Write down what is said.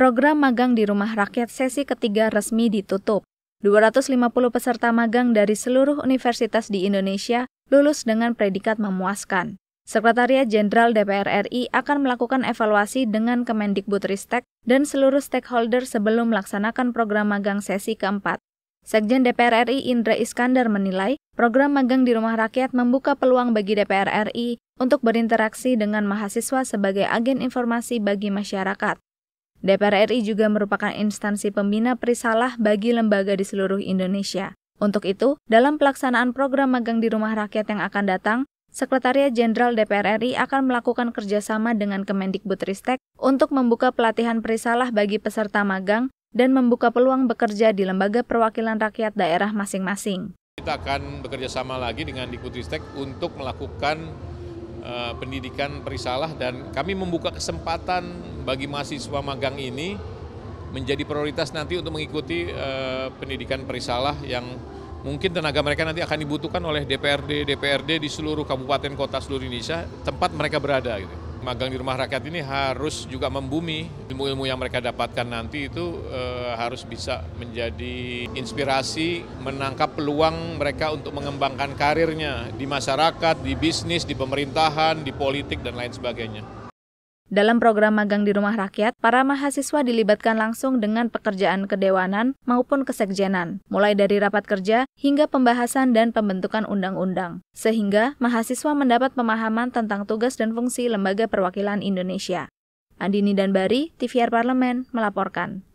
program magang di rumah rakyat sesi ketiga resmi ditutup. 250 peserta magang dari seluruh universitas di Indonesia lulus dengan predikat memuaskan. Sekretariat Jenderal DPR RI akan melakukan evaluasi dengan Kemendikbudristek dan seluruh stakeholder sebelum melaksanakan program magang sesi keempat. Sekjen DPR RI Indra Iskandar menilai program magang di rumah rakyat membuka peluang bagi DPR RI untuk berinteraksi dengan mahasiswa sebagai agen informasi bagi masyarakat. DPR RI juga merupakan instansi pembina perisalah bagi lembaga di seluruh Indonesia. Untuk itu, dalam pelaksanaan program magang di rumah rakyat yang akan datang, Sekretariat Jenderal DPR RI akan melakukan kerjasama dengan Kemendikbudristek untuk membuka pelatihan perisalah bagi peserta magang dan membuka peluang bekerja di lembaga perwakilan rakyat daerah masing-masing. Kita akan bekerjasama lagi dengan Dikbudristek untuk melakukan eh, pendidikan perisalah dan kami membuka kesempatan bagi mahasiswa magang ini menjadi prioritas nanti untuk mengikuti uh, pendidikan perisalah yang mungkin tenaga mereka nanti akan dibutuhkan oleh DPRD DPRD di seluruh kabupaten kota seluruh Indonesia tempat mereka berada gitu. Magang di rumah rakyat ini harus juga membumi ilmu-ilmu yang mereka dapatkan nanti itu e, harus bisa menjadi inspirasi menangkap peluang mereka untuk mengembangkan karirnya di masyarakat, di bisnis, di pemerintahan, di politik dan lain sebagainya. Dalam program magang di rumah rakyat, para mahasiswa dilibatkan langsung dengan pekerjaan kedewanan maupun kesekjenan, mulai dari rapat kerja hingga pembahasan dan pembentukan undang-undang, sehingga mahasiswa mendapat pemahaman tentang tugas dan fungsi lembaga perwakilan Indonesia. Andini dan Bari, TVR Parlemen, melaporkan.